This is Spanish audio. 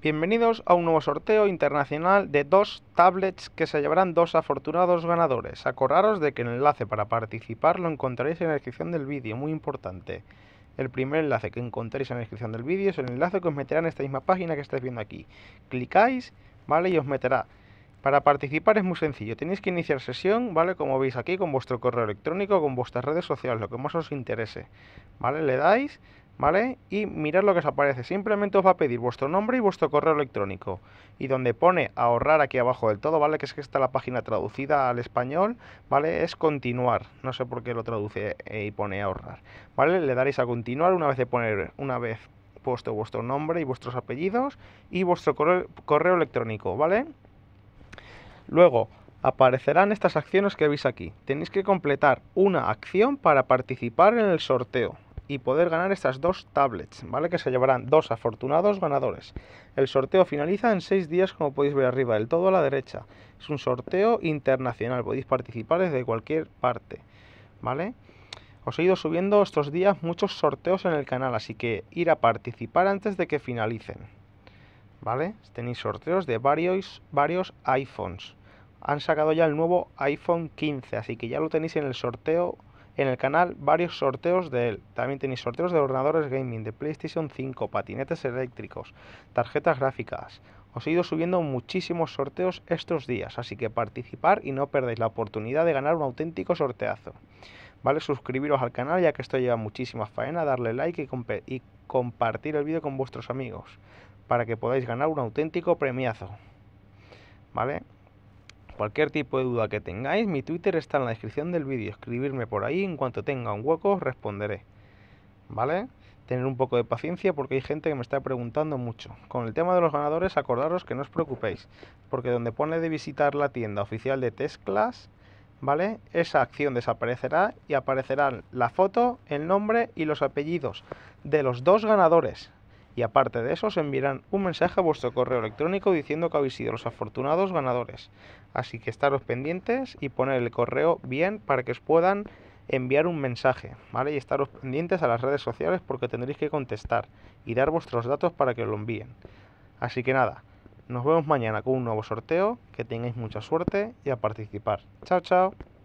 Bienvenidos a un nuevo sorteo internacional de dos tablets que se llevarán dos afortunados ganadores. Acordaros de que el enlace para participar lo encontraréis en la descripción del vídeo, muy importante. El primer enlace que encontréis en la descripción del vídeo es el enlace que os meterá en esta misma página que estáis viendo aquí. Clicáis, ¿vale? Y os meterá. Para participar es muy sencillo, tenéis que iniciar sesión, ¿vale? Como veis aquí, con vuestro correo electrónico, con vuestras redes sociales, lo que más os interese, ¿vale? Le dais, ¿vale? Y mirad lo que os aparece, simplemente os va a pedir vuestro nombre y vuestro correo electrónico. Y donde pone ahorrar aquí abajo del todo, ¿vale? Que es que está la página traducida al español, ¿vale? Es continuar, no sé por qué lo traduce eh, y pone ahorrar, ¿vale? Le daréis a continuar una vez de poner, una vez puesto vuestro nombre y vuestros apellidos y vuestro correo, correo electrónico, ¿vale? Luego, aparecerán estas acciones que veis aquí. Tenéis que completar una acción para participar en el sorteo, y poder ganar estas dos tablets, ¿vale? Que se llevarán dos afortunados ganadores. El sorteo finaliza en seis días, como podéis ver arriba del todo a la derecha. Es un sorteo internacional, podéis participar desde cualquier parte, ¿vale? Os he ido subiendo estos días muchos sorteos en el canal, así que ir a participar antes de que finalicen, ¿vale? Tenéis sorteos de varios, varios iPhones. Han sacado ya el nuevo iPhone 15, así que ya lo tenéis en el sorteo en el canal varios sorteos de él. También tenéis sorteos de ordenadores gaming, de PlayStation 5, patinetes eléctricos, tarjetas gráficas. Os he ido subiendo muchísimos sorteos estos días, así que participar y no perdáis la oportunidad de ganar un auténtico sorteazo. ¿Vale? Suscribiros al canal ya que esto lleva muchísima faena, darle like y, y compartir el vídeo con vuestros amigos para que podáis ganar un auténtico premiazo. ¿Vale? Cualquier tipo de duda que tengáis, mi Twitter está en la descripción del vídeo. Escribirme por ahí, en cuanto tenga un hueco responderé. ¿Vale? Tener un poco de paciencia porque hay gente que me está preguntando mucho. Con el tema de los ganadores, acordaros que no os preocupéis, porque donde pone de visitar la tienda oficial de Tesclas, ¿vale? Esa acción desaparecerá y aparecerán la foto, el nombre y los apellidos de los dos ganadores y aparte de eso os enviarán un mensaje a vuestro correo electrónico diciendo que habéis sido los afortunados ganadores. Así que estaros pendientes y poner el correo bien para que os puedan enviar un mensaje, ¿vale? Y estaros pendientes a las redes sociales porque tendréis que contestar y dar vuestros datos para que os lo envíen. Así que nada, nos vemos mañana con un nuevo sorteo, que tengáis mucha suerte y a participar. Chao, chao.